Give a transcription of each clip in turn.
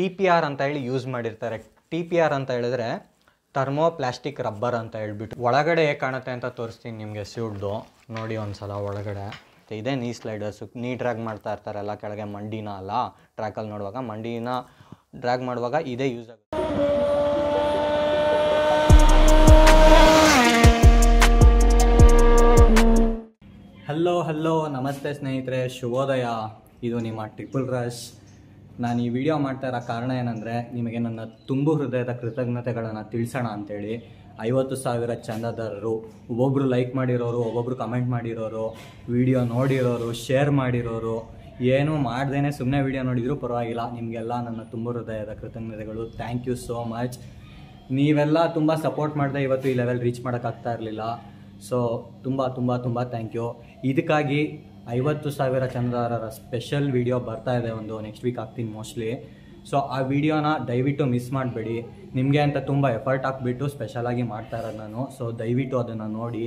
T P R ಅಂತ ಹೇಳಿ use ಮಾಡಿರ್ತಾರೆ ಟಿ ಪಿ ಆರ್ ಅಂತ ಹೇಳಿದ್ರೆ ಥರ್ಮೋಪ್ಲಾಸ್ಟಿಕ್ ರಬ್ಬರ್ ಅಂತ ಹೇಳ್ಬಿಟ್ಟು ಒಳಗಡೆ ಹೇಗೆ ಕಾಣುತ್ತೆ ಅಂತ ತೋರಿಸ್ತೀನಿ ನಿಮಗೆ ಸ್ಯೂಡ್ದು ನೋಡಿ ಒಂದ್ಸಲ ಒಳಗಡೆ ಇದೇ ನೀ ಸ್ಲೈಡರ್ಸು ನೀ ಡ್ರ್ಯಾಗ್ ಮಾಡ್ತಾ ಇರ್ತಾರಲ್ಲ ಕೆಳಗೆ ಮಂಡಿನ ಅಲ್ಲ ಟ್ರ್ಯಾಕಲ್ಲಿ ನೋಡುವಾಗ ಮಂಡಿನ ಡ್ರ್ಯಾಗ್ ಮಾಡುವಾಗ ಇದೇ ಯೂಸ್ ಆಗುತ್ತೆ ಹಲೋ ಹಲೋ ನಮಸ್ತೆ ಸ್ನೇಹಿತರೆ ಶುಭೋದಯ ಇದು ನಿಮ್ಮ ಟ್ರಿಪಲ್ ರಶ್ ನಾನು ಈ ವಿಡಿಯೋ ಮಾಡ್ತಾ ಇರೋ ಕಾರಣ ಏನಂದರೆ ನಿಮಗೆ ನನ್ನ ತುಂಬು ಹೃದಯದ ಕೃತಜ್ಞತೆಗಳನ್ನು ತಿಳಿಸೋಣ ಅಂತೇಳಿ ಐವತ್ತು ಸಾವಿರ ಚಂದಾದಾರರು ಒಬ್ಬೊಬ್ಬರು ಲೈಕ್ ಮಾಡಿರೋರು ಒಬ್ಬೊಬ್ಬರು ಕಮೆಂಟ್ ಮಾಡಿರೋರು ವಿಡಿಯೋ ನೋಡಿರೋರು ಶೇರ್ ಮಾಡಿರೋರು ಏನೂ ಮಾಡ್ದೇ ಸುಮ್ಮನೆ ವಿಡಿಯೋ ನೋಡಿದರೂ ಪರವಾಗಿಲ್ಲ ನಿಮಗೆಲ್ಲ ನನ್ನ ತುಂಬ ಹೃದಯದ ಕೃತಜ್ಞತೆಗಳು ಥ್ಯಾಂಕ್ ಯು ಸೋ ಮಚ್ ನೀವೆಲ್ಲ ತುಂಬ ಸಪೋರ್ಟ್ ಮಾಡಿದೆ ಇವತ್ತು ಈ ಲೆವೆಲ್ ರೀಚ್ ಮಾಡೋಕ್ಕಾಗ್ತಾ ಇರಲಿಲ್ಲ ಸೊ ತುಂಬ ತುಂಬ ತುಂಬ ಥ್ಯಾಂಕ್ ಯು ಇದಕ್ಕಾಗಿ ಐವತ್ತು ಸಾವಿರ ಚಂದ್ರಾರರ ಸ್ಪೆಷಲ್ ವಿಡಿಯೋ ಬರ್ತಾ ಇದೆ ಒಂದು ನೆಕ್ಸ್ಟ್ ವೀಕ್ ಆಗ್ತೀನಿ ಮೋಸ್ಟ್ಲಿ ಸೊ ಆ ವಿಡಿಯೋನ ದಯವಿಟ್ಟು ಮಿಸ್ ಮಾಡಬೇಡಿ ನಿಮಗೆ ಅಂತ ತುಂಬ ಎಫರ್ಟ್ ಹಾಕ್ಬಿಟ್ಟು ಸ್ಪೆಷಲಾಗಿ ಮಾಡ್ತಾ ಇರೋದು ನಾನು ಸೊ ದಯವಿಟ್ಟು ಅದನ್ನು ನೋಡಿ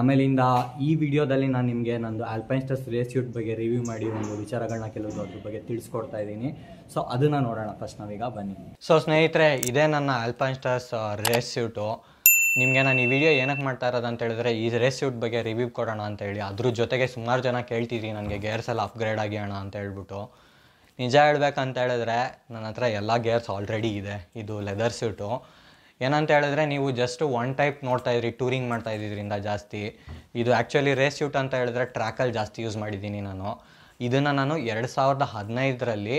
ಆಮೇಲಿಂದ ಈ ವಿಡಿಯೋದಲ್ಲಿ ನಾನು ನಿಮಗೆ ನಂದು ಆಲ್ಪೈನ್ಸ್ಟರ್ಸ್ ರೇಸ್ ಶೂಟ್ ಬಗ್ಗೆ ರಿವ್ಯೂ ಮಾಡಿ ಒಂದು ವಿಚಾರಗಳನ್ನ ಕೆಲವೊಂದು ಅದ್ರ ಬಗ್ಗೆ ತಿಳಿಸ್ಕೊಡ್ತಾ ಇದ್ದೀನಿ ಸೊ ಅದನ್ನು ನೋಡೋಣ ಫಸ್ಟ್ ನಾವೀಗ ಬನ್ನಿ ಸೊ ಸ್ನೇಹಿತರೆ ಇದೇ ನನ್ನ ಆಲ್ಪೈನ್ಸ್ಟರ್ಸ್ ರೇಸ್ ಶೂಟು ನಿಮಗೆ ನಾನು ಈ ವಿಡಿಯೋ ಏನಕ್ಕೆ ಮಾಡ್ತಾ ಇರೋದು ಅಂತ ಹೇಳಿದ್ರೆ ಈ ರೇಸ್ ಸೂಟ್ ಬಗ್ಗೆ ರಿವ್ಯೂ ಕೊಡೋಣ ಅಂತ ಹೇಳಿ ಅದ್ರ ಜೊತೆಗೆ ಸುಮಾರು ಜನ ಕೇಳ್ತಿದ್ರಿ ನನಗೆ ಗೇರ್ಸ್ ಎಲ್ಲ ಅಪ್ಗ್ರೇಡ್ ಆಗಿ ಅಣ್ಣ ಅಂತ ಹೇಳ್ಬಿಟ್ಟು ನಿಜ ಹೇಳ್ಬೇಕಂತ ಹೇಳಿದ್ರೆ ನನ್ನ ಹತ್ರ ಎಲ್ಲ ಗೇರ್ಸ್ ಆಲ್ರೆಡಿ ಇದೆ ಇದು ಲೆದರ್ ಸೂಟು ಏನಂತ ಹೇಳಿದ್ರೆ ನೀವು ಜಸ್ಟ್ ಒನ್ ಟೈಪ್ ನೋಡ್ತಾ ಇದ್ರಿ ಟೂರಿಂಗ್ ಮಾಡ್ತಾ ಇದ್ದಿದ್ರಿಂದ ಜಾಸ್ತಿ ಇದು ಆ್ಯಕ್ಚುಲಿ ರೇಸ್ ಸೂಟ್ ಅಂತ ಹೇಳಿದ್ರೆ ಟ್ರ್ಯಾಕಲ್ಲಿ ಜಾಸ್ತಿ ಯೂಸ್ ಮಾಡಿದ್ದೀನಿ ನಾನು ಇದನ್ನು ನಾನು ಎರಡು ಸಾವಿರದ ಹದಿನೈದರಲ್ಲಿ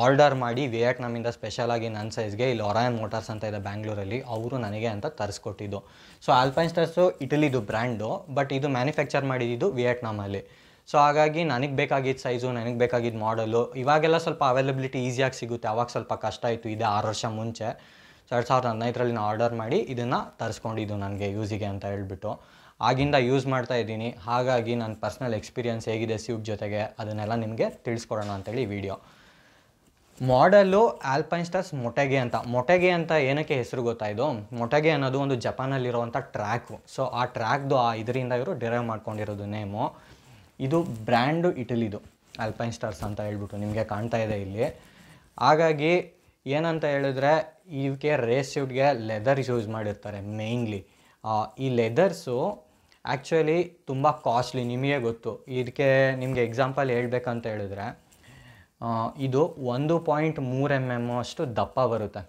ಆರ್ಡರ್ ಮಾಡಿ ವಿಯೆಟ್ನಾಮಿಂದ ಸ್ಪೆಷಲಾಗಿ ನನ್ನ ಸೈಜ್ಗೆ ಇಲ್ಲಿ ಒರಾಯನ್ ಮೋಟಾರ್ಸ್ ಅಂತ ಇದೆ ಬ್ಯಾಂಗ್ಳೂರಲ್ಲಿ ಅವರು ನನಗೆ ಅಂತ ತರಿಸ್ಕೊಟ್ಟಿದ್ದು ಸೊ ಆಲ್ಪೈನ್ ಸ್ಟರ್ಸು ಇಟಲಿದು ಬ್ರ್ಯಾಂಡು ಬಟ್ ಇದು ಮ್ಯಾನುಫ್ಯಾಕ್ಚರ್ ಮಾಡಿದ್ದು ವಿಯೆಟ್ನಾಮಲ್ಲಿ ಸೊ ಹಾಗಾಗಿ ನನಗೆ ಬೇಕಾಗಿದ್ದ ಸೈಜು ನನಗೆ ಬೇಕಾಗಿದ್ದ ಮಾಡಲು ಇವಾಗೆಲ್ಲ ಸ್ವಲ್ಪ ಅವೈಲಬಿಲಿಟಿ ಈಸಿಯಾಗಿ ಸಿಗುತ್ತೆ ಆವಾಗ ಸ್ವಲ್ಪ ಕಷ್ಟ ಆಯಿತು ಇದೆ ಆರು ವರ್ಷ ಮುಂಚೆ ಸೊ ಎರಡು ಸಾವಿರದ ಹದಿನೈದರಲ್ಲಿ ನಾನು ಆರ್ಡರ್ ಮಾಡಿ ಇದನ್ನು ತರಿಸ್ಕೊಂಡಿದ್ದು ನನಗೆ ಯೂಸಿಗೆ ಅಂತ ಹೇಳ್ಬಿಟ್ಟು ಆಗಿಂದ ಯೂಸ್ ಮಾಡ್ತಾ ಇದ್ದೀನಿ ಹಾಗಾಗಿ ನನ್ನ ಪರ್ಸ್ನಲ್ ಎಕ್ಸ್ಪೀರಿಯನ್ಸ್ ಹೇಗಿದೆ ಸ್ಯೂಬ್ ಜೊತೆಗೆ ಅದನ್ನೆಲ್ಲ ನಿಮಗೆ ತಿಳಿಸ್ಕೊಡೋಣ ಅಂತೇಳಿ ವಿಡಿಯೋ ಮಾಡಲ್ಲು ಆಲ್ಪೈನ್ ಸ್ಟಾರ್ಸ್ ಮೊಟೆಗೆ ಅಂತ ಮೊಟೆಗೆ ಅಂತ ಏನಕ್ಕೆ ಹೆಸರು ಗೊತ್ತಾಯಿತು ಮೊಟೆಗೆ ಅನ್ನೋದು ಒಂದು ಜಪಾನಲ್ಲಿರುವಂಥ ಟ್ರ್ಯಾಕು ಸೊ ಆ ಟ್ರ್ಯಾಕ್ದು ಆ ಇದರಿಂದ ಇವರು ಡಿರೈವ್ ಮಾಡ್ಕೊಂಡಿರೋದು ನೇಮು ಇದು ಬ್ರ್ಯಾಂಡು ಇಟಲಿದು ಆಲ್ಪೈನ್ ಸ್ಟಾರ್ಸ್ ಅಂತ ಹೇಳ್ಬಿಟ್ಟು ನಿಮಗೆ ಕಾಣ್ತಾ ಇದೆ ಇಲ್ಲಿ ಹಾಗಾಗಿ ಏನಂತ ಹೇಳಿದ್ರೆ ಇವಕ್ಕೆ ರೇಸ್ ಶೂಟ್ಗೆ ಲೆದರ್ಸ್ ಯೂಸ್ ಮಾಡಿರ್ತಾರೆ ಮೇಯ್ನ್ಲಿ ಈ ಲೆದರ್ಸು ಆ್ಯಕ್ಚುಲಿ ತುಂಬ ಕಾಸ್ಟ್ಲಿ ನಿಮಗೆ ಗೊತ್ತು ಇದಕ್ಕೆ ನಿಮಗೆ ಎಕ್ಸಾಂಪಲ್ ಹೇಳಬೇಕಂತ ಹೇಳಿದ್ರೆ ಇದು ಒಂದು ಪಾಯಿಂಟ್ ಮೂರು ಎಮ್ ಎಮ್ ಅಷ್ಟು ದಪ್ಪ ಬರುತ್ತೆ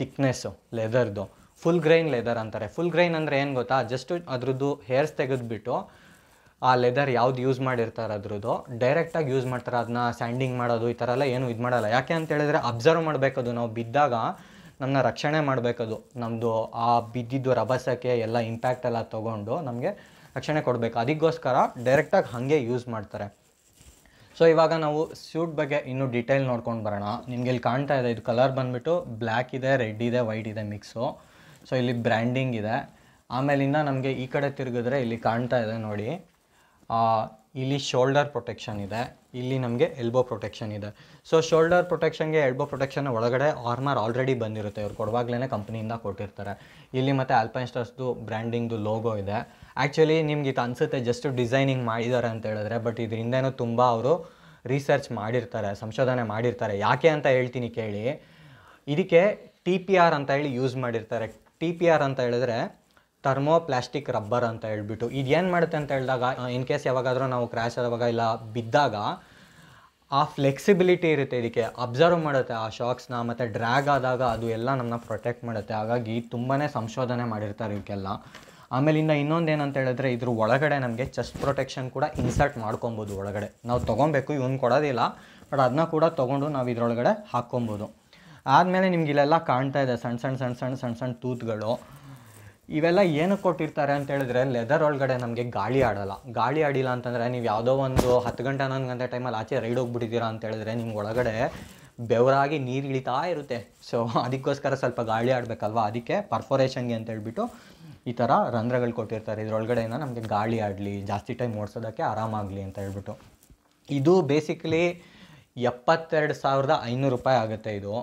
ತಿಕ್ನೆಸ್ಸು ಲೆದರ್ದು ಫುಲ್ ಗ್ರೈನ್ ಲೆದರ್ ಅಂತಾರೆ ಫುಲ್ ಗ್ರೈನ್ ಅಂದರೆ ಏನು ಗೊತ್ತಾ ಜಸ್ಟ್ ಅದ್ರದ್ದು ಹೇರ್ಸ್ ತೆಗೆದುಬಿಟ್ಟು ಆ ಲೆದರ್ ಯಾವ್ದು ಯೂಸ್ ಮಾಡಿರ್ತಾರೆ ಅದ್ರದ್ದು ಡೈರೆಕ್ಟಾಗಿ ಯೂಸ್ ಮಾಡ್ತಾರೆ ಅದನ್ನ ಸ್ಯಾಂಡಿಂಗ್ ಮಾಡೋದು ಈ ಥರ ಎಲ್ಲ ಏನು ಇದು ಮಾಡಲ್ಲ ಯಾಕೆ ಅಂತ ಹೇಳಿದ್ರೆ ಅಬ್ಸರ್ವ್ ಮಾಡಬೇಕದು ನಾವು ಬಿದ್ದಾಗ ನಮ್ಮನ್ನ ರಕ್ಷಣೆ ಮಾಡಬೇಕದು ನಮ್ಮದು ಆ ಬಿದ್ದಿದ್ದು ರಭಸಕ್ಕೆ ಎಲ್ಲ ಇಂಪ್ಯಾಕ್ಟ್ ಎಲ್ಲ ತೊಗೊಂಡು ನಮಗೆ ರಕ್ಷಣೆ ಕೊಡಬೇಕು ಅದಕ್ಕೋಸ್ಕರ ಡೈರೆಕ್ಟಾಗಿ ಹಾಗೆ ಯೂಸ್ ಮಾಡ್ತಾರೆ ಸೊ ಇವಾಗ ನಾವು ಸ್ಯೂಟ್ ಬಗ್ಗೆ ಇನ್ನೂ ಡೀಟೇಲ್ ನೋಡ್ಕೊಂಡು ಬರೋಣ ನಿಮಗೆ ಇಲ್ಲಿ ಕಾಣ್ತಾ ಇದೆ ಇದು ಕಲರ್ ಬಂದುಬಿಟ್ಟು ಬ್ಲ್ಯಾಕ್ ಇದೆ ರೆಡ್ ಇದೆ ವೈಟ್ ಇದೆ ಮಿಕ್ಸು ಸೊ ಇಲ್ಲಿ ಬ್ರ್ಯಾಂಡಿಂಗ್ ಇದೆ ಆಮೇಲಿಂದ ನಮಗೆ ಈ ಕಡೆ ತಿರುಗಿದ್ರೆ ಇಲ್ಲಿ ಕಾಣ್ತಾ ಇದೆ ನೋಡಿ ಇಲ್ಲಿ ಶೋಲ್ಡರ್ ಪ್ರೊಟೆಕ್ಷನ್ ಇದೆ ಇಲ್ಲಿ ನಮಗೆ ಎಲ್ಬೋ ಪ್ರೊಟೆಕ್ಷನ್ ಇದೆ ಸೊ ಶೋಲ್ಡರ್ ಪ್ರೊಟೆಕ್ಷನ್ಗೆ ಎಲ್ಬೋ ಪ್ರೊಟೆಕ್ಷನ್ ಒಳಗಡೆ ಆರ್ಮರ್ ಆಲ್ರೆಡಿ ಬಂದಿರುತ್ತೆ ಇವ್ರು ಕೊಡುವಾಗ್ಲೇ ಕಂಪ್ನಿಯಿಂದ ಕೊಟ್ಟಿರ್ತಾರೆ ಇಲ್ಲಿ ಮತ್ತು ಆಲ್ಪೈನ್ ಬ್ರ್ಯಾಂಡಿಂಗ್ದು ಲೋಗೋ ಇದೆ ಆ್ಯಕ್ಚುಲಿ ನಿಮ್ಗೆ ಇದು ಅನಿಸುತ್ತೆ ಜಸ್ಟ್ ಡಿಸೈನಿಂಗ್ ಮಾಡಿದ್ದಾರೆ ಅಂತ ಹೇಳಿದ್ರೆ ಬಟ್ ಇದರಿಂದೇನೂ ತುಂಬ ಅವರು ರಿಸರ್ಚ್ ಮಾಡಿರ್ತಾರೆ ಸಂಶೋಧನೆ ಮಾಡಿರ್ತಾರೆ ಯಾಕೆ ಅಂತ ಹೇಳ್ತೀನಿ ಕೇಳಿ ಇದಕ್ಕೆ ಟಿ ಪಿ ಆರ್ ಅಂತ ಹೇಳಿ ಯೂಸ್ ಮಾಡಿರ್ತಾರೆ ಟಿ ಪಿ ಆರ್ ಅಂತ ಹೇಳಿದ್ರೆ ಥರ್ಮೋಪ್ಲಾಸ್ಟಿಕ್ ರಬ್ಬರ್ ಅಂತ ಹೇಳ್ಬಿಟ್ಟು ಇದು ಏನು ಮಾಡುತ್ತೆ ಅಂತ ಹೇಳಿದಾಗ ಇನ್ ಕೇಸ್ ಯಾವಾಗಾದರೂ ನಾವು ಕ್ರ್ಯಾಶ್ ಆದಾಗ ಇಲ್ಲ ಬಿದ್ದಾಗ ಆ ಫ್ಲೆಕ್ಸಿಬಿಲಿಟಿ ಇರುತ್ತೆ ಇದಕ್ಕೆ ಅಬ್ಸರ್ವ್ ಮಾಡುತ್ತೆ ಆ ಶಾಕ್ಸ್ನ ಮತ್ತು ಡ್ರ್ಯಾಗ್ ಆದಾಗ ಅದು ಎಲ್ಲ ನಮ್ಮನ್ನ ಪ್ರೊಟೆಕ್ಟ್ ಮಾಡುತ್ತೆ ಹಾಗಾಗಿ ತುಂಬಾ ಸಂಶೋಧನೆ ಮಾಡಿರ್ತಾರೆ ಇವಕ್ಕೆಲ್ಲ ಆಮೇಲಿಂದ ಇನ್ನೊಂದೇನಂತ ಹೇಳಿದ್ರೆ ಇದ್ರ ಒಳಗಡೆ ನಮಗೆ ಚೆಸ್ಟ್ ಪ್ರೊಟೆಕ್ಷನ್ ಕೂಡ ಇನ್ಸರ್ಟ್ ಮಾಡ್ಕೊಬೋದು ಒಳಗಡೆ ನಾವು ತೊಗೊಬೇಕು ಇವನು ಕೊಡೋದಿಲ್ಲ ಬಟ್ ಅದನ್ನ ಕೂಡ ತೊಗೊಂಡು ನಾವು ಇದ್ರೊಳಗಡೆ ಹಾಕ್ಕೊಬೋದು ಆದಮೇಲೆ ಇಲ್ಲೆಲ್ಲ ಕಾಣ್ತಾ ಇದೆ ಸಣ್ಣ ಸಣ್ಣ ಸಣ್ಣ ಸಣ್ಣ ಸಣ್ಣ ಸಣ್ಣ ತೂತ್ಗಳು ಇವೆಲ್ಲ ಏನು ಕೊಟ್ಟಿರ್ತಾರೆ ಅಂತ ಹೇಳಿದ್ರೆ ಲೆದರ್ ಒಳಗಡೆ ನಮಗೆ ಗಾಳಿ ಆಡೋಲ್ಲ ಗಾಳಿ ಆಡಿಲ್ಲ ಅಂತಂದರೆ ನೀವು ಯಾವುದೋ ಒಂದು ಹತ್ತು ಗಂಟೆ ಹನ್ನೊಂದು ಗಂಟೆ ಟೈಮಲ್ಲಿ ಆಚೆ ರೈಡ್ ಹೋಗ್ಬಿಟ್ಟಿದ್ದೀರಾ ಅಂತ ಹೇಳಿದ್ರೆ ನಿಮ್ಗೆ ಒಳಗಡೆ ಬೆವರಾಗಿ ನೀರು ಇಳಿತಾ ಇರುತ್ತೆ ಸೊ ಅದಕ್ಕೋಸ್ಕರ ಸ್ವಲ್ಪ ಗಾಳಿ ಆಡಬೇಕಲ್ವ ಅದಕ್ಕೆ ಪರ್ಫೊರೇಷನ್ಗೆ ಅಂತ ಹೇಳ್ಬಿಟ್ಟು ಈ ಥರ ರಂಧ್ರಗಳು ಕೊಟ್ಟಿರ್ತಾರೆ ಇದ್ರೊಳಗಡೆಯಿಂದ ನಮಗೆ ಗಾಳಿ ಆಡಲಿ ಜಾಸ್ತಿ ಟೈಮ್ ಓಡಿಸೋದಕ್ಕೆ ಆರಾಮಾಗಲಿ ಅಂತ ಹೇಳ್ಬಿಟ್ಟು ಇದು ಬೇಸಿಕಲಿ ಎಪ್ಪತ್ತೆರಡು ಸಾವಿರದ ಐನೂರು ರೂಪಾಯಿ ಆಗುತ್ತೆ ಇದು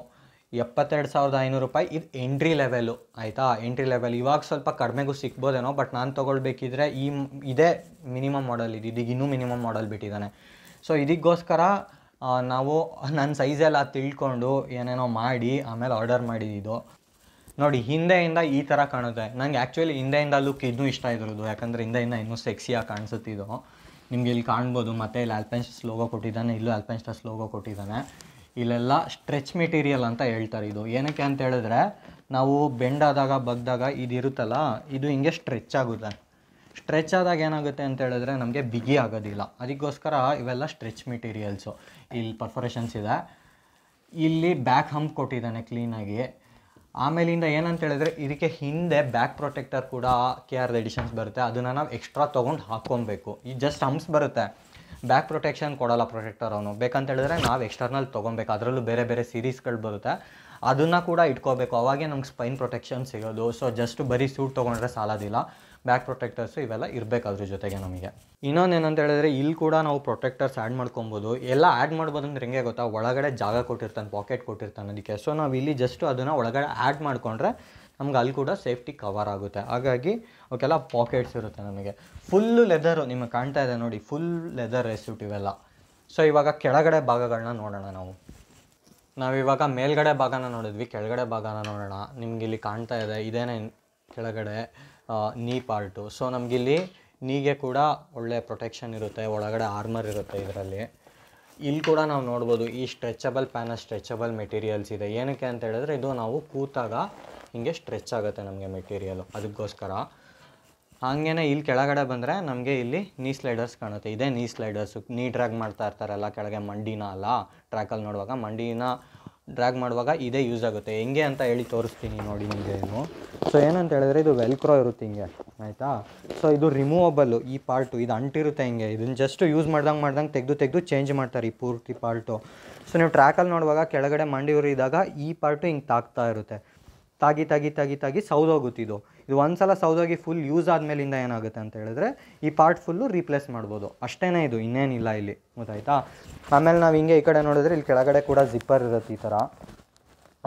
ಎಪ್ಪತ್ತೆರಡು ಸಾವಿರದ ಐನೂರು ರೂಪಾಯಿ ಇದು ಎಂಟ್ರಿ ಲೆವೆಲು ಆಯಿತಾ ಎಂಟ್ರಿ ಲೆವೆಲ್ ಇವಾಗ ಸ್ವಲ್ಪ ಕಡಿಮೆಗೂ ಸಿಗ್ಬೋದೇನೋ ಬಟ್ ನಾನು ತೊಗೊಳ್ಬೇಕಿದ್ರೆ ಈ ಇದೇ ಮಿನಿಮಮ್ ಮಾಡಲ್ ಇದು ಇದೀಗ ಇನ್ನೂ ಮಿನಿಮಮ್ ಮಾಡಲ್ ಬಿಟ್ಟಿದ್ದಾನೆ ಸೊ ಇದಕ್ಕೋಸ್ಕರ ನಾವು ನನ್ನ ಸೈಜೆಲ್ಲ ತಿಳ್ಕೊಂಡು ಏನೇನೋ ಮಾಡಿ ಆಮೇಲೆ ಆರ್ಡರ್ ಮಾಡಿದ್ದು ನೋಡಿ ಹಿಂದೆಯಿಂದ ಈ ಥರ ಕಾಣುತ್ತೆ ನನಗೆ ಆ್ಯಕ್ಚುಲಿ ಹಿಂದೆಯಿಂದ ಲುಕ್ ಇನ್ನೂ ಇಷ್ಟ ಇದ್ರದ್ದು ಯಾಕಂದರೆ ಹಿಂದೆಯಿಂದ ಇನ್ನೂ ಸೆಕ್ಸಿಯಾಗಿ ಕಾಣಿಸುತ್ತಿದ್ದು ನಿಮಗೆ ಇಲ್ಲಿ ಕಾಣ್ಬೋದು ಮತ್ತೆ ಇಲ್ಲಿ ಆಲ್ಪೆನ್ಸ್ಟಸ್ ಲೋಗೋ ಕೊಟ್ಟಿದ್ದಾನೆ ಇಲ್ಲೂ ಆಲ್ಪೆನ್ಸ್ಟಸ್ ಲೋಗೋ ಕೊಟ್ಟಿದ್ದಾನೆ ಇಲ್ಲೆಲ್ಲ ಸ್ಟ್ರೆಚ್ ಮೆಟೀರಿಯಲ್ ಅಂತ ಹೇಳ್ತಾರೆ ಇದು ಏನಕ್ಕೆ ಅಂತ ಹೇಳಿದ್ರೆ ನಾವು ಬೆಂಡಾದಾಗ ಬಗ್ದಾಗ ಇದಿರುತ್ತಲ್ಲ ಇದು ಹಿಂಗೆ ಸ್ಟ್ರೆಚ್ ಆಗುತ್ತೆ ಸ್ಟ್ರೆಚ್ ಆದಾಗ ಏನಾಗುತ್ತೆ ಅಂತ ಹೇಳಿದ್ರೆ ನಮಗೆ ಬಿಗಿ ಆಗೋದಿಲ್ಲ ಅದಕ್ಕೋಸ್ಕರ ಇವೆಲ್ಲ ಸ್ಟ್ರೆಚ್ ಮೆಟೀರಿಯಲ್ಸು ಇಲ್ಲಿ ಪರ್ಫೊರೇಷನ್ಸ್ ಇದೆ ಇಲ್ಲಿ ಬ್ಯಾಕ್ ಹಂಪ್ ಕೊಟ್ಟಿದ್ದಾನೆ ಕ್ಲೀನಾಗಿ ಆಮೇಲಿಂದ ಏನಂತ ಹೇಳಿದ್ರೆ ಇದಕ್ಕೆ ಹಿಂದೆ ಬ್ಯಾಕ್ ಪ್ರೊಟೆಕ್ಟರ್ ಕೂಡ ಕೆ ಆರ್ ಎಡಿಷನ್ಸ್ ಬರುತ್ತೆ ಅದನ್ನು ನಾವು ಎಕ್ಸ್ಟ್ರಾ ತೊಗೊಂಡು ಹಾಕ್ಕೊಬೇಕು ಈ ಜಸ್ಟ್ ಹಂಪ್ಸ್ ಬರುತ್ತೆ ಬ್ಯಾಕ್ ಪ್ರೊಟೆಕ್ಷನ್ ಕೊಡೋಲ್ಲ ಪ್ರೊಟೆಕ್ಟರ್ ಅವನು ಬೇಕಂತ ಹೇಳಿದ್ರೆ ನಾವು ಎಕ್ಸ್ಟರ್ನಲ್ ತೊಗೊಬೇಕು ಅದರಲ್ಲೂ ಬೇರೆ ಬೇರೆ ಸೀರೀಸ್ಗಳು ಬರುತ್ತೆ ಅದನ್ನು ಕೂಡ ಇಟ್ಕೋಬೇಕು ಅವಾಗೆ ನಮ್ಗೆ ಸ್ಪೈನ್ ಪ್ರೊಟೆಕ್ಷನ್ ಸಿಗೋದು ಸೊ ಜಸ್ಟ್ ಬರೀ ಸೂಟ್ ತೊಗೊಂಡ್ರೆ ಸಾಲೋದಿಲ್ಲ ಬ್ಯಾಕ್ ಪ್ರೊಟೆಕ್ಟರ್ಸು ಇವೆಲ್ಲ ಇರಬೇಕು ಅದ್ರ ಜೊತೆಗೆ ನಮಗೆ ಇನ್ನೊಂದು ಏನಂತ ಹೇಳಿದ್ರೆ ಇಲ್ಲಿ ಕೂಡ ನಾವು ಪ್ರೊಟೆಕ್ಟರ್ಸ್ ಆ್ಯಡ್ ಮಾಡ್ಕೊಬೋದು ಎಲ್ಲ ಆ್ಯಡ್ ಮಾಡ್ಬೋದು ಅಂದ್ರೆ ಹೆಂಗೆ ಗೊತ್ತಾ ಒಳಗಡೆ ಜಾಗ ಕೊಟ್ಟಿರ್ತಾನೆ ಪಾಕೆಟ್ ಕೊಟ್ಟಿರ್ತಾನೆ ಅದಕ್ಕೆ ಸೊ ನಾವು ಇಲ್ಲಿ ಜಸ್ಟ್ ಅದನ್ನು ಒಳಗಡೆ ಆ್ಯಡ್ ಮಾಡಿಕೊಂಡ್ರೆ ನಮ್ಗೆ ಅಲ್ಲಿ ಕೂಡ ಸೇಫ್ಟಿ ಕವರ್ ಆಗುತ್ತೆ ಹಾಗಾಗಿ ಅವಕ್ಕೆಲ್ಲ ಪಾಕೆಟ್ಸ್ ಇರುತ್ತೆ ನಮಗೆ ಫುಲ್ಲು ಲೆದರು ನಿಮಗೆ ಕಾಣ್ತಾ ಇದೆ ನೋಡಿ ಫುಲ್ ಲೆದರ್ ರೆಸ್ಯೂಟ್ ಇವೆಲ್ಲ ಸೊ ಇವಾಗ ಕೆಳಗಡೆ ಭಾಗಗಳನ್ನ ನೋಡೋಣ ನಾವು ನಾವಿವಾಗ ಮೇಲ್ಗಡೆ ಭಾಗನ ನೋಡಿದ್ವಿ ಕೆಳಗಡೆ ಭಾಗನ ನೋಡೋಣ ನಿಮ್ಗೆ ಇಲ್ಲಿ ಕಾಣ್ತಾ ಇದೆ ಇದೇನೇ ಕೆಳಗಡೆ ನೀ ಪಾರ್ಟು ಸೊ ನಮಗಿಲ್ಲಿ ನೀಗೆ ಕೂಡ ಒಳ್ಳೆ ಪ್ರೊಟೆಕ್ಷನ್ ಇರುತ್ತೆ ಒಳಗಡೆ ಆರ್ಮರ್ ಇರುತ್ತೆ ಇದರಲ್ಲಿ ಇಲ್ಲಿ ಕೂಡ ನಾವು ನೋಡ್ಬೋದು ಈ ಸ್ಟ್ರೆಚಬಲ್ ಪ್ಯಾನಲ್ ಸ್ಟ್ರೆಚಬಲ್ ಮೆಟೀರಿಯಲ್ಸ್ ಇದೆ ಏನಕ್ಕೆ ಅಂತ ಹೇಳಿದ್ರೆ ಇದು ನಾವು ಕೂತಾಗ ಹಿಂಗೆ ಸ್ಟ್ರೆಚ್ ಆಗುತ್ತೆ ನಮಗೆ ಮೆಟೀರಿಯಲು ಅದಕ್ಕೋಸ್ಕರ ಹಂಗೇನೆ ಇಲ್ಲಿ ಕೆಳಗಡೆ ಬಂದರೆ ನಮಗೆ ಇಲ್ಲಿ ನೀ ಸ್ಲೈಡರ್ಸ್ ಕಾಣುತ್ತೆ ಇದೇ ನೀ ಸ್ಲೈಡರ್ಸು ನೀ ಡ್ರ್ಯಾಗ್ ಮಾಡ್ತಾ ಇರ್ತಾರಲ್ಲ ಕೆಳಗೆ ಮಂಡಿನ ಅಲ್ಲ ಟ್ರ್ಯಾಕಲ್ಲಿ ನೋಡುವಾಗ ಮಂಡಿನ ಡ್ರ್ಯಾಗ್ ಮಾಡುವಾಗ ಇದೇ ಯೂಸ್ ಆಗುತ್ತೆ ಹೆಂಗೆ ಅಂತ ಹೇಳಿ ತೋರಿಸ್ತೀನಿ ನೋಡಿ ನಿಮಗೆ ಏನು ಸೊ ಏನಂತ ಹೇಳಿದ್ರೆ ಇದು ವೆಲ್ಕ್ರೋ ಇರುತ್ತೆ ಹಿಂಗೆ ಆಯಿತಾ ಸೊ ಇದು ರಿಮೂವಬಲ್ಲು ಈ ಪಾರ್ಟು ಇದು ಅಂಟಿರುತ್ತೆ ಹಿಂಗೆ ಇದನ್ನು ಜಸ್ಟ್ ಯೂಸ್ ಮಾಡ್ದಂಗೆ ಮಾಡ್ದಂಗೆ ತೆಗೆದು ತೆಗೆದು ಚೇಂಜ್ ಮಾಡ್ತಾರೆ ಈ ಪೂರ್ತಿ ಪಾರ್ಟು ಸೊ ನೀವು ಟ್ರ್ಯಾಕಲ್ಲಿ ನೋಡುವಾಗ ಕೆಳಗಡೆ ಮಂಡಿ ಇದ್ದಾಗ ಈ ಪಾರ್ಟು ಹಿಂಗೆ ತಾಕ್ತಾ ಇರುತ್ತೆ ತಾಗಿ ತಾಗಿ ತಾಗಿ ತಾಗಿ ಸೌದೋಗುತ್ತಿದ್ದು ಇದು ಒಂದು ಸಲ ಸೌದೋಗಿ ಫುಲ್ ಯೂಸ್ ಆದಮೇಲಿಂದ ಏನಾಗುತ್ತೆ ಅಂತ ಹೇಳಿದ್ರೆ ಈ ಪಾರ್ಟ್ ಫುಲ್ಲು ರೀಪ್ಲೇಸ್ ಮಾಡ್ಬೋದು ಅಷ್ಟೇ ಇದು ಇನ್ನೇನಿಲ್ಲ ಇಲ್ಲಿ ಗೊತ್ತಾಯ್ತಾ ಆಮೇಲೆ ನಾವು ಹಿಂಗೆ ಈ ಕಡೆ ನೋಡಿದ್ರೆ ಇಲ್ಲಿ ಕೆಳಗಡೆ ಕೂಡ ಜಿಪ್ಪರ್ ಇರುತ್ತೆ ಈ ಥರ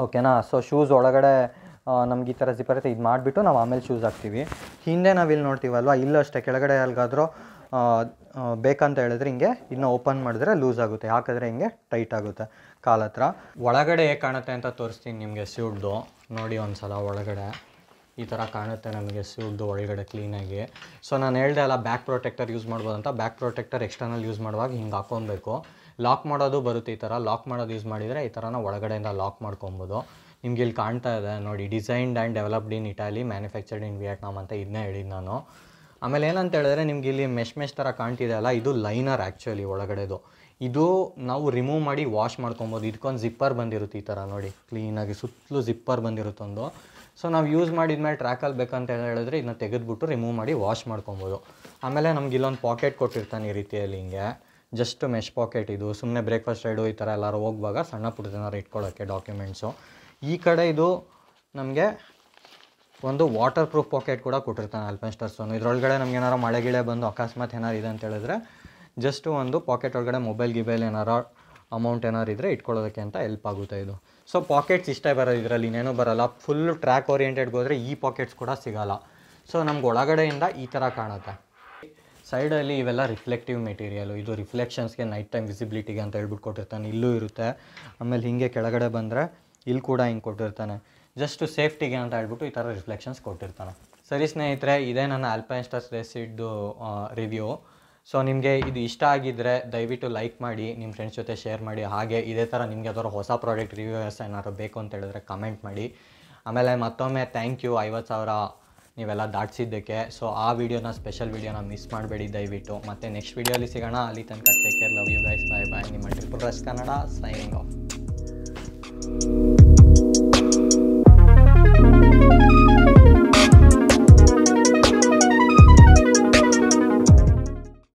ಓಕೆನಾ ಸೊ ಶೂಸ್ ಒಳಗಡೆ ನಮ್ಗೆ ಈ ಥರ ಜಿಪ್ಪರ್ ಇರುತ್ತೆ ಇದು ಮಾಡಿಬಿಟ್ಟು ನಾವು ಆಮೇಲೆ ಶೂಸ್ ಹಾಕ್ತೀವಿ ಹಿಂದೆ ನಾವು ಇಲ್ಲಿ ನೋಡ್ತೀವಲ್ವ ಇಲ್ಲೂ ಅಷ್ಟೇ ಕೆಳಗಡೆ ಅಲ್ಲಿಗಾದರೂ ಬೇಕಂತ ಹೇಳಿದ್ರೆ ಹಿಂಗೆ ಇನ್ನೂ ಓಪನ್ ಮಾಡಿದ್ರೆ ಲೂಸ್ ಆಗುತ್ತೆ ಹಾಕಿದ್ರೆ ಹಿಂಗೆ ಟೈಟ್ ಆಗುತ್ತೆ ಕಾಲ ಹತ್ರ ಒಳಗಡೆ ಹೇಗೆ ಕಾಣುತ್ತೆ ಅಂತ ತೋರಿಸ್ತೀನಿ ನಿಮಗೆ ಸ್ಯೂಡ್ದು ನೋಡಿ ಒಂದು ಸಲ ಒಳಗಡೆ ಈ ಥರ ಕಾಣುತ್ತೆ ನಮಗೆ ಸ್ಯೂಡ್ದು ಒಳಗಡೆ ಕ್ಲೀನಾಗಿ ಸೊ ನಾನು ಹೇಳ್ದೆ ಅಲ್ಲ ಬ್ಯಾಕ್ ಪ್ರೊಟೆಕ್ಟರ್ ಯೂಸ್ ಮಾಡ್ಬೋದು ಅಂತ ಬ್ಯಾಕ್ ಪ್ರೊಟೆಕ್ಟರ್ ಎಕ್ಸ್ಟರ್ನಲ್ ಯೂಸ್ ಮಾಡುವಾಗ ಹಿಂಗೆ ಹಾಕೊಬೇಕು ಲಾಕ್ ಮಾಡೋದು ಬರುತ್ತೆ ಈ ಥರ ಲಾಕ್ ಮಾಡೋದು ಯೂಸ್ ಮಾಡಿದರೆ ಈ ಥರನ ಒಳಗಡೆಯಿಂದ ಲಾಕ್ ಮಾಡ್ಕೊಬೋದು ನಿಮ್ಗೆ ಇಲ್ಲಿ ಕಾಣ್ತಾ ಇದೆ ನೋಡಿ designed and developed in Italy manufactured in Vietnam ಅಂತ ಇದನ್ನೇ ಹೇಳಿದ್ದು ನಾನು ಆಮೇಲೆ ಏನಂತ ಹೇಳಿದ್ರೆ ನಿಮ್ಗೆ ಇಲ್ಲಿ ಮೆಶ್ ಮೆಶ್ ಥರ ಕಾಣ್ತಿದೆ ಅಲ್ಲ ಇದು ಲೈನರ್ ಆ್ಯಕ್ಚುಲಿ ಒಳಗಡೆದು ಇದು ನಾವು ರಿಮೂವ್ ಮಾಡಿ ವಾಶ್ ಮಾಡ್ಕೊಬೋದು ಇದಕ್ಕೊಂದು ಜಿಪ್ಪರ್ ಬಂದಿರುತ್ತೆ ಈ ಥರ ನೋಡಿ ಕ್ಲೀನಾಗಿ ಸುತ್ತಲೂ ಜಿಪ್ಪರ್ ಬಂದಿರುತ್ತೊಂದು ಸೊ ನಾವು ಯೂಸ್ ಮಾಡಿದ ಮೇಲೆ ಟ್ರ್ಯಾಕಲ್ಲಿ ಬೇಕಂತ ಹೇಳಿದ್ರೆ ಇದನ್ನ ತೆಗೆದುಬಿಟ್ಟು ರಿಮೂವ್ ಮಾಡಿ ವಾಶ್ ಮಾಡ್ಕೊಬೋದು ಆಮೇಲೆ ನಮ್ಗೆ ಇಲ್ಲೊಂದು ಪಾಕೆಟ್ ಕೊಟ್ಟಿರ್ತಾನೆ ಈ ರೀತಿಯಲ್ಲಿ ಹಿಂಗೆ ಜಸ್ಟ್ ಮೆಶ್ ಪಾಕೆಟ್ ಇದು ಸುಮ್ಮನೆ ಬ್ರೇಕ್ಫಾಸ್ಟ್ ರೈಡು ಈ ಥರ ಎಲ್ಲರೂ ಹೋಗುವಾಗ ಸಣ್ಣ ಪುಟ್ಟದೇನಾರು ಇಟ್ಕೊಳ್ಳೋಕ್ಕೆ ಡಾಕ್ಯುಮೆಂಟ್ಸು ಈ ಕಡೆ ಇದು ನಮಗೆ ಒಂದು ವಾಟರ್ ಪ್ರೂಫ್ ಪಾಕೆಟ್ ಕೂಡ ಕೊಟ್ಟಿರ್ತಾನೆ ಅಲ್ಪೆನ್ಸ್ಟರ್ಸೋನು ಇದರೊಳಗಡೆ ನಮ್ಗೆ ಏನಾರು ಮಳೆ ಗಿಳೆ ಬಂದು ಅಕಸ್ಮಾತ್ ಏನಾರು ಇದೆ ಅಂತ ಹೇಳಿದ್ರೆ ಜಸ್ಟ್ ಒಂದು ಪಾಕೆಟ್ ಒಳಗಡೆ ಮೊಬೈಲ್ ಗಿಬೈಲ್ ಏನಾರು ಅಮೌಂಟ್ ಏನಾರು ಇದ್ದರೆ ಇಟ್ಕೊಳ್ಳೋದಕ್ಕೆ ಅಂತ ಹೆಲ್ಪ್ ಆಗುತ್ತೆ ಇದು ಸೊ ಪಾಕೆಟ್ಸ್ ಇಷ್ಟೇ ಬರೋದು ಇದರಲ್ಲಿ ಇನ್ನೇನೂ ಬರೋಲ್ಲ ಫುಲ್ ಟ್ರ್ಯಾಕ್ ಓರಿಯೆಂಟೆಡ್ಗೆ ಹೋದರೆ ಈ ಪಾಕೆಟ್ಸ್ ಕೂಡ ಸಿಗೋಲ್ಲ ಸೊ ನಮ್ಗೆ ಒಳಗಡೆಯಿಂದ ಈ ಥರ ಕಾಣುತ್ತೆ ಸೈಡಲ್ಲಿ ಇವೆಲ್ಲ ರಿಫ್ಲೆಕ್ಟಿವ್ ಮೆಟೀರಿಯಲ್ ಇದು ರಿಫ್ಲೆಕ್ಷನ್ಸ್ಗೆ ನೈಟ್ ಟೈಮ್ ವಿಸಿಬಿಲಿಟಿಗೆ ಅಂತ ಹೇಳ್ಬಿಟ್ಟು ಕೊಟ್ಟಿರ್ತಾನೆ ಇಲ್ಲೂ ಇರುತ್ತೆ ಆಮೇಲೆ ಹಿಂಗೆ ಕೆಳಗಡೆ ಬಂದರೆ ಇಲ್ಲಿ ಕೂಡ ಹಿಂಗೆ ಕೊಟ್ಟಿರ್ತಾನೆ ಜಸ್ಟ್ ಸೇಫ್ಟಿಗೆ ಅಂತ ಹೇಳ್ಬಿಟ್ಟು ಈ ಥರ ರಿಫ್ಲೆಕ್ಷನ್ಸ್ ಕೊಟ್ಟಿರ್ತಾನೆ ಸರಿ ಸ್ನೇಹಿತರೆ ಇದೇ ನನ್ನ ಆಲ್ಪೈನ್ ಸ್ಟಾರ್ಸ್ ರಿವ್ಯೂ ಸೊ ನಿಮಗೆ ಇದು ಇಷ್ಟ ಆಗಿದ್ದರೆ ದಯವಿಟ್ಟು ಲೈಕ್ ಮಾಡಿ ನಿಮ್ಮ ಫ್ರೆಂಡ್ಸ್ ಜೊತೆ ಶೇರ್ ಮಾಡಿ ಹಾಗೆ ಇದೇ ಥರ ನಿಮಗೆ ಅದರ ಹೊಸ ಪ್ರಾಡಕ್ಟ್ ರಿವ್ಯೂಸ್ ಏನಾದರೂ ಬೇಕು ಅಂತ ಹೇಳಿದ್ರೆ ಕಮೆಂಟ್ ಮಾಡಿ ಆಮೇಲೆ ಮತ್ತೊಮ್ಮೆ ಥ್ಯಾಂಕ್ ಯು ಐವತ್ತು ಸಾವಿರ ನೀವೆಲ್ಲ ದಾಟಿಸಿದ್ದಕ್ಕೆ ಸೊ ಆ ವಿಡಿಯೋನ ಸ್ಪೆಷಲ್ ವಿಡಿಯೋನ ಮಿಸ್ ಮಾಡಬೇಡಿ ದಯವಿಟ್ಟು ಮತ್ತೆ ನೆಕ್ಸ್ಟ್ ವಿಡಿಯೋಲಿ ಸಿಗೋಣ ಅಲ್ಲಿ ತನಕ take care love you guys bye bye ನಿಮ್ಮ ಟ್ರಿಪುರ್ ರಸ್ ಕನ್ನಡ ಸೈನಿಂಗ್ ಆಫ್